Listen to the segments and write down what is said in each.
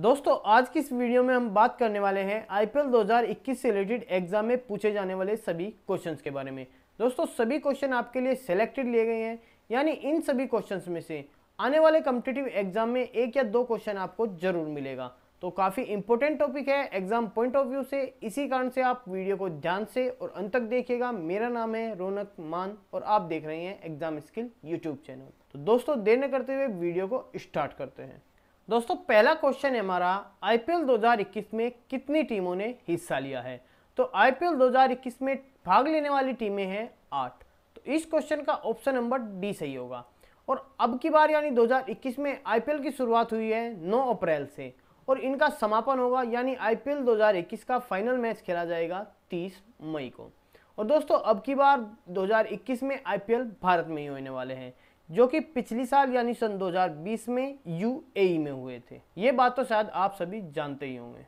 दोस्तों आज की इस वीडियो में हम बात करने वाले हैं आईपीएल 2021 से रिलेटेड एग्जाम में पूछे जाने वाले सभी क्वेश्चंस के बारे में दोस्तों सभी क्वेश्चन आपके लिए सिलेक्टेड लिए गए हैं यानी इन सभी क्वेश्चंस में से आने वाले कम्पिटेटिव एग्जाम में एक या दो क्वेश्चन आपको जरूर मिलेगा तो काफ़ी इंपॉर्टेंट टॉपिक है एग्जाम पॉइंट ऑफ व्यू से इसी कारण से आप वीडियो को ध्यान से और अंत तक देखिएगा मेरा नाम है रौनक मान और आप देख रहे हैं एग्जाम स्किल यूट्यूब चैनल तो दोस्तों देर न करते हुए वीडियो को स्टार्ट करते हैं दोस्तों पहला क्वेश्चन है हमारा आईपीएल 2021 में कितनी टीमों ने हिस्सा लिया है तो आईपीएल 2021 में भाग लेने वाली टीमें हैं आठ तो इस क्वेश्चन का ऑप्शन नंबर डी सही होगा और अब की बार यानी 2021 में आईपीएल की शुरुआत हुई है 9 अप्रैल से और इनका समापन होगा यानी आईपीएल 2021 का फाइनल मैच खेला जाएगा 30 मई को और दोस्तों अब की बार 2021 में आईपीएल भारत में ही होने वाले हैं जो कि पिछली साल यानी सन 2020 में यूएई e में हुए थे ये बात तो शायद आप सभी जानते ही होंगे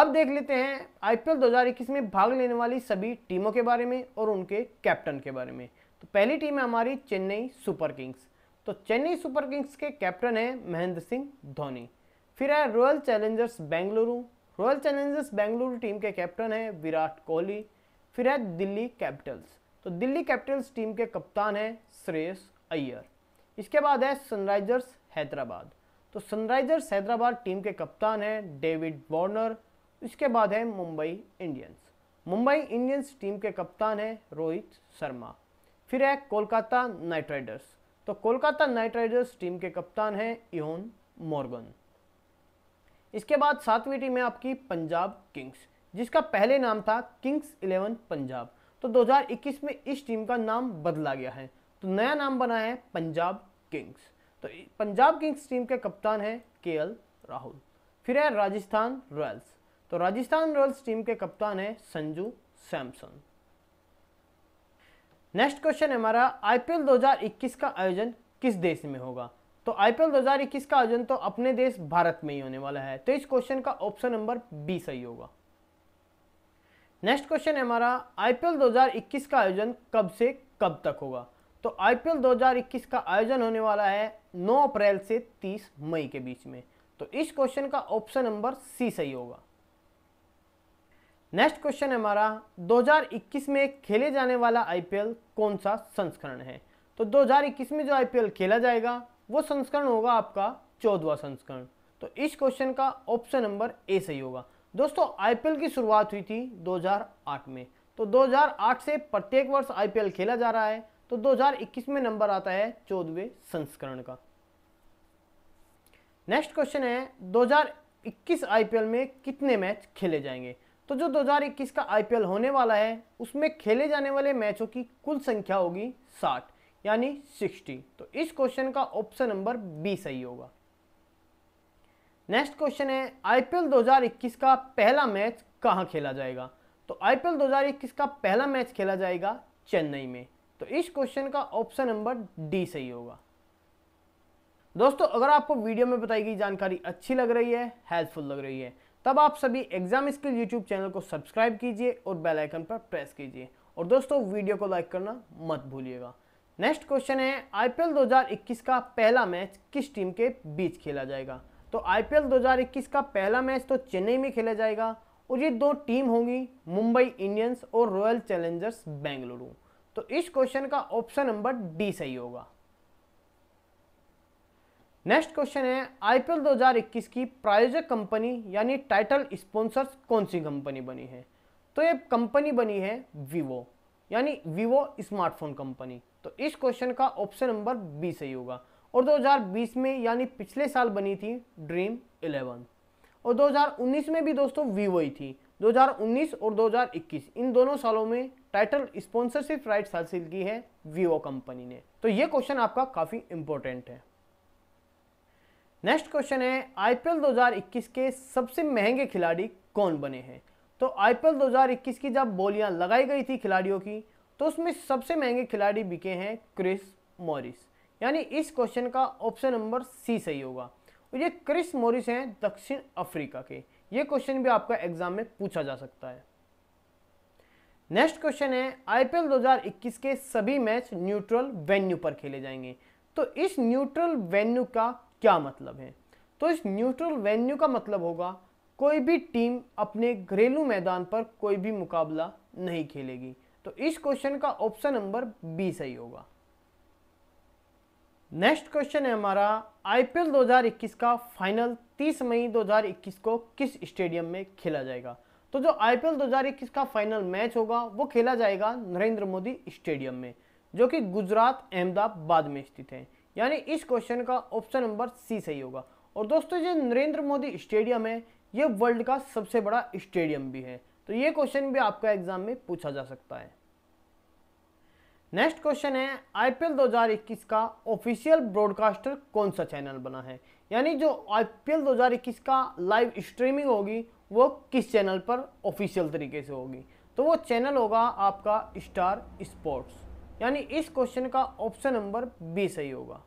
अब देख लेते हैं आईपीएल 2021 में भाग लेने वाली सभी टीमों के बारे में और उनके कैप्टन के बारे में तो पहली टीम है हमारी चेन्नई सुपर किंग्स तो चेन्नई सुपर किंग्स के कैप्टन हैं महेंद्र सिंह धोनी फिर है royal challengers Bengaluru royal challengers Bengaluru team के कैप्टन हैं विराट कोहली फिर है दिल्ली कैपिटल्स तो दिल्ली कैपिटल्स टीम के कप्तान हैं श्रेयस अय्यर इसके बाद है सनराइजर्स हैदराबाद तो सनराइजर्स हैदराबाद टीम के कप्तान हैं डेविड वार्नर इसके बाद है Mumbai Indians Mumbai Indians team के कप्तान हैं रोहित शर्मा फिर है कोलकाता नाइट राइडर्स तो कोलकाता नाइट राइडर्स टीम के कप्तान हैं इहोन मॉर्गन इसके बाद सातवीं टीम है आपकी पंजाब किंग्स जिसका पहले नाम था किंग्स इलेवन पंजाब तो 2021 में इस टीम का नाम बदला गया है तो नया नाम बना है पंजाब किंग्स तो पंजाब किंग्स टीम के कप्तान है के राहुल फिर है राजस्थान रॉयल्स तो राजस्थान रॉयल्स टीम के कप्तान है संजू सैमसन नेक्स्ट क्वेश्चन है हमारा आईपीएल 2021 का आयोजन किस देश में होगा तो आईपीएल 2021 का आयोजन तो अपने देश भारत में ही होने वाला है तो इस क्वेश्चन का ऑप्शन नंबर बी सही होगा नेक्स्ट क्वेश्चन है हमारा आईपीएल 2021 का आयोजन कब से कब तक होगा तो आईपीएल 2021 का आयोजन होने वाला है 9 अप्रैल से 30 मई के बीच में तो इस क्वेश्चन का ऑप्शन नंबर सी सही होगा नेक्स्ट क्वेश्चन है हमारा 2021 में खेले जाने वाला आईपीएल कौन सा संस्करण है तो 2021 में जो आईपीएल खेला जाएगा वो संस्करण होगा आपका चौदवा संस्करण तो इस क्वेश्चन का ऑप्शन नंबर ए सही होगा दोस्तों आईपीएल की शुरुआत हुई थी 2008 में तो 2008 से प्रत्येक वर्ष आईपीएल खेला जा रहा है तो 2021 में नंबर आता है चौदहवें संस्करण का नेक्स्ट क्वेश्चन है 2021 आईपीएल में कितने मैच खेले जाएंगे तो जो 2021 का आईपीएल होने वाला है उसमें खेले जाने वाले मैचों की कुल संख्या होगी 60 यानी 60 तो इस क्वेश्चन का ऑप्शन नंबर बी सही होगा नेक्स्ट क्वेश्चन है आईपीएल 2021 का पहला मैच कहां खेला जाएगा तो आईपीएल 2021 का पहला मैच खेला जाएगा चेन्नई में तो इस क्वेश्चन का ऑप्शन नंबर डी सही होगा दोस्तों अगर आपको वीडियो में बताई गई जानकारी अच्छी लग रही है हेल्पफुल लग रही है तब आप सभी एग्जाम स्किल यूट्यूब चैनल को सब्सक्राइब कीजिए और बेल आइकन पर प्रेस कीजिए और दोस्तों वीडियो को लाइक करना मत भूलिएगा नेक्स्ट क्वेश्चन है आईपीएल 2021 का पहला मैच किस टीम के बीच खेला जाएगा तो आईपीएल 2021 का पहला मैच तो चेन्नई में खेला जाएगा और ये दो टीम होंगी मुंबई इंडियंस और रॉयल चैलेंजर्स बेंगलुरु तो इस क्वेश्चन का ऑप्शन नंबर डी सही होगा नेक्स्ट क्वेश्चन है आईपीएल 2021 की प्रायोजक कंपनी यानी टाइटल स्पॉन्सर कौन सी कंपनी बनी है तो ये कंपनी बनी है वीवो यानी वीवो स्मार्टफोन कंपनी तो इस क्वेश्चन का ऑप्शन नंबर बी सही होगा और 2020 में यानी पिछले साल बनी थी ड्रीम इलेवन और 2019 में भी दोस्तों वीवो ही थी 2019 और 2021 इन दोनों सालों में टाइटल स्पॉन्सरशिप राइट्स हासिल की है वीवो कंपनी ने तो ये क्वेश्चन आपका काफ़ी इंपॉर्टेंट है नेक्स्ट क्वेश्चन है आईपीएल 2021 के सबसे महंगे खिलाड़ी कौन बने हैं तो आईपीएल 2021 की जब बोलियां लगाई गई थी खिलाड़ियों की तो उसमें सबसे महंगे खिलाड़ी बिके हैं क्रिस मॉरिस यानी इस क्वेश्चन का ऑप्शन नंबर सी सही होगा ये क्रिस मॉरिस हैं दक्षिण अफ्रीका के ये क्वेश्चन भी आपका एग्जाम में पूछा जा सकता है नेक्स्ट क्वेश्चन है आईपीएल 2021 के सभी मैच न्यूट्रल वेन्यू पर खेले जाएंगे तो इस न्यूट्रल वेन्यू का क्या मतलब है तो इस न्यूट्रल वेन्यू का मतलब होगा कोई भी टीम अपने घरेलू मैदान पर कोई भी मुकाबला नहीं खेलेगी तो इस क्वेश्चन का ऑप्शन नंबर बी सही होगा नेक्स्ट क्वेश्चन है हमारा आईपीएल 2021 का फाइनल 30 मई 2021 को किस स्टेडियम में खेला जाएगा तो जो आईपीएल 2021 का फाइनल मैच होगा वो खेला जाएगा नरेंद्र मोदी स्टेडियम में जो कि गुजरात अहमदाबाद में स्थित है यानी इस क्वेश्चन का ऑप्शन नंबर सी सही होगा और दोस्तों ये नरेंद्र मोदी स्टेडियम है ये वर्ल्ड का सबसे बड़ा स्टेडियम भी है तो ये क्वेश्चन भी आपका एग्जाम में पूछा जा सकता है नेक्स्ट क्वेश्चन है आईपीएल 2021 का ऑफिशियल ब्रॉडकास्टर कौन सा चैनल बना है यानी जो आईपीएल 2021 का लाइव स्ट्रीमिंग होगी वो किस चैनल पर ऑफिशियल तरीके से होगी तो वो चैनल होगा आपका स्टार स्पोर्ट्स यानी इस क्वेश्चन का ऑप्शन नंबर बी सही होगा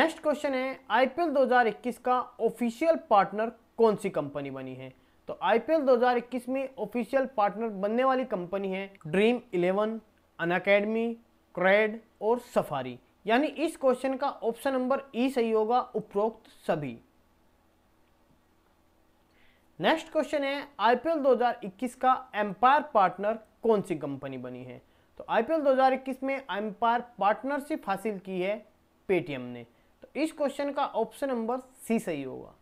नेक्स्ट क्वेश्चन है आईपीएल 2021 का ऑफिशियल पार्टनर कौन सी कंपनी बनी है तो आईपीएल 2021 में ऑफिशियल पार्टनर बनने वाली कंपनी है Dream eleven Unacademy Cred और सफारी यानी इस क्वेश्चन का ऑप्शन नंबर ई सही होगा उपरोक्त सभी नेक्स्ट क्वेश्चन है आईपीएल 2021 का एम्पायर पार्टनर कौन सी कंपनी बनी है तो आईपीएल 2021 में एम्पायर पार्टनरशिप हासिल की है पेटीएम ने तो इस क्वेश्चन का ऑप्शन नंबर सी सही होगा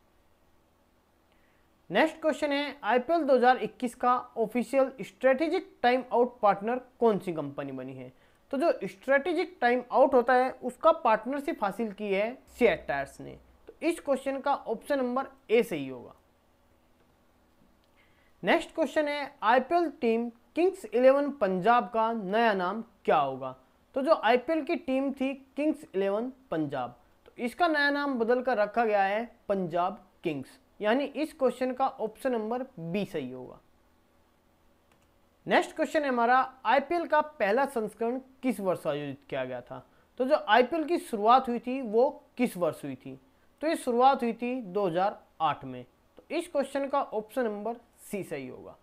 नेक्स्ट क्वेश्चन है आईपीएल 2021 का official strategic time out partner कौन सी कंपनी बनी है तो जो स्ट्रेटेजिक टाइम आउट होता है उसका पार्टनरशिप हासिल की है सीएट टायर्स ने तो इस क्वेश्चन का ऑप्शन नंबर ए सही होगा नेक्स्ट क्वेश्चन है IPL team kings eleven Punjab का नया नाम क्या होगा तो जो आईपीएल की टीम थी किंग्स इलेवन पंजाब तो इसका नया नाम बदल कर रखा गया है पंजाब किंग्स यानी इस क्वेश्चन का ऑप्शन नंबर बी सही होगा नेक्स्ट क्वेश्चन है हमारा आईपीएल का पहला संस्करण किस वर्ष आयोजित किया गया था तो जो आईपीएल की शुरुआत हुई थी वो किस वर्ष हुई थी तो ये शुरुआत हुई थी 2008 में तो इस क्वेश्चन का ऑप्शन नंबर सी सही होगा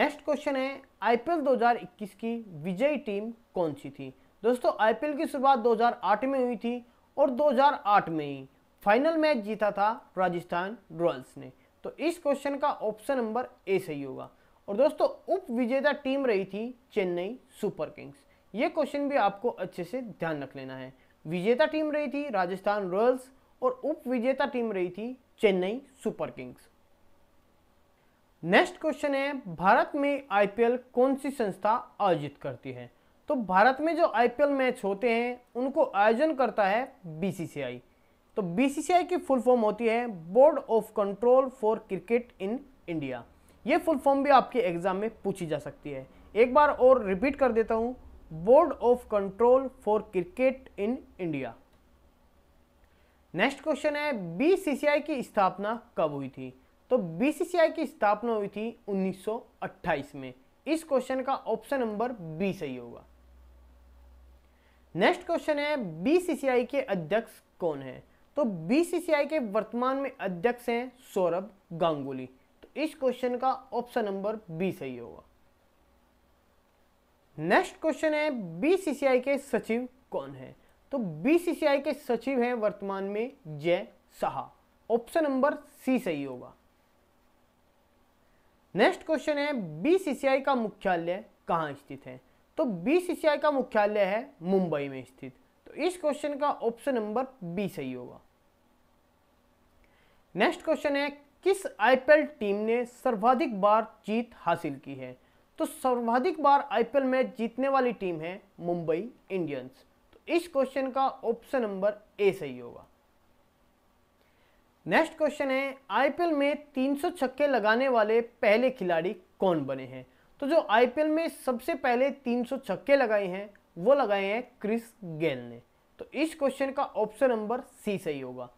नेक्स्ट क्वेश्चन है आईपीएल 2021 की विजयी टीम कौन सी थी दोस्तों आईपीएल की शुरुआत 2008 में हुई थी और 2008 में ही फाइनल मैच जीता था राजस्थान रॉयल्स ने तो इस क्वेश्चन का ऑप्शन नंबर ए सही होगा और दोस्तों उप विजेता टीम रही थी चेन्नई सुपर किंग्स ये क्वेश्चन भी आपको अच्छे से ध्यान रख लेना है विजेता टीम रही थी राजस्थान रॉयल्स और उप विजेता टीम रही थी Chennai super Kings next question है भारत में आईपीएल कौन सी संस्था आयोजित करती है तो भारत में जो आईपीएल मैच होते हैं उनको आयोजन करता है बीसीसीआई तो बीसीसीआई की फुल फॉर्म होती है Board of Control for Cricket in India ये फुल फॉर्म भी आपके एग्जाम में पूछी जा सकती है एक बार और रिपीट कर देता हूँ Board of Control for Cricket in India next question है बीसीसीआई की स्थापना कब हुई थी तो बीसीसीआई की स्थापना हुई थी 1928 में इस क्वेश्चन का ऑप्शन नंबर बी सही होगा नेक्स्ट क्वेश्चन है बीसीसीआई के अध्यक्ष कौन है तो बीसीसीआई के वर्तमान में अध्यक्ष हैं सौरभ गांगुली तो इस क्वेश्चन का ऑप्शन नंबर बी सही होगा नेक्स्ट क्वेश्चन है बीसीसीआई के सचिव कौन है तो बीसीसीआई के सचिव हैं वर्तमान में जय शाह ऑप्शन नंबर सी सही होगा नेक्स्ट क्वेश्चन है बीसीसीआई का मुख्यालय कहाँ स्थित है तो बीसीसीआई का मुख्यालय है मुंबई में स्थित तो इस क्वेश्चन का ऑप्शन नंबर बी सही होगा नेक्स्ट क्वेश्चन है किस आईपीएल टीम ने सर्वाधिक बार जीत हासिल की है तो सर्वाधिक बार आईपीएल मैच जीतने वाली टीम है मुंबई इंडियंस तो इस क्वेश्चन का ऑप्शन नंबर ए सही होगा नेक्स्ट क्वेश्चन है आईपीएल में 300 छक्के लगाने वाले पहले खिलाड़ी कौन बने हैं तो जो आईपीएल में सबसे पहले 300 छक्के लगाए हैं वो लगाए हैं क्रिस गेल ने तो इस क्वेश्चन का ऑप्शन नंबर सी सही होगा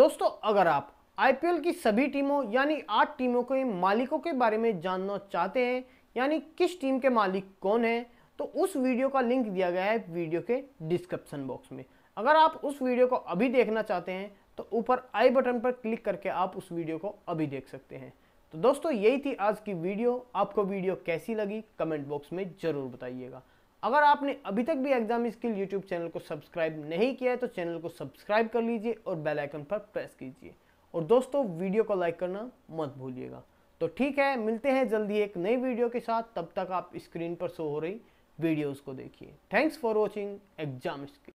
दोस्तों अगर आप आईपीएल की सभी टीमों यानी आठ टीमों के मालिकों के बारे में जानना चाहते हैं यानी किस टीम के मालिक कौन है तो उस वीडियो का लिंक दिया गया है वीडियो के डिस्क्रिप्शन बॉक्स में अगर आप उस वीडियो को अभी देखना चाहते हैं तो ऊपर आई बटन पर क्लिक करके आप उस वीडियो को अभी देख सकते हैं तो दोस्तों यही थी आज की वीडियो आपको वीडियो कैसी लगी कमेंट बॉक्स में ज़रूर बताइएगा अगर आपने अभी तक भी एग्जाम स्किल यूट्यूब चैनल को सब्सक्राइब नहीं किया है तो चैनल को सब्सक्राइब कर लीजिए और बेल आइकन पर प्रेस कीजिए और दोस्तों वीडियो को लाइक करना मत भूलिएगा तो ठीक है मिलते हैं जल्दी एक नई वीडियो के साथ तब तक आप स्क्रीन पर शो हो रही वीडियोज को देखिए thanks for watching exam skill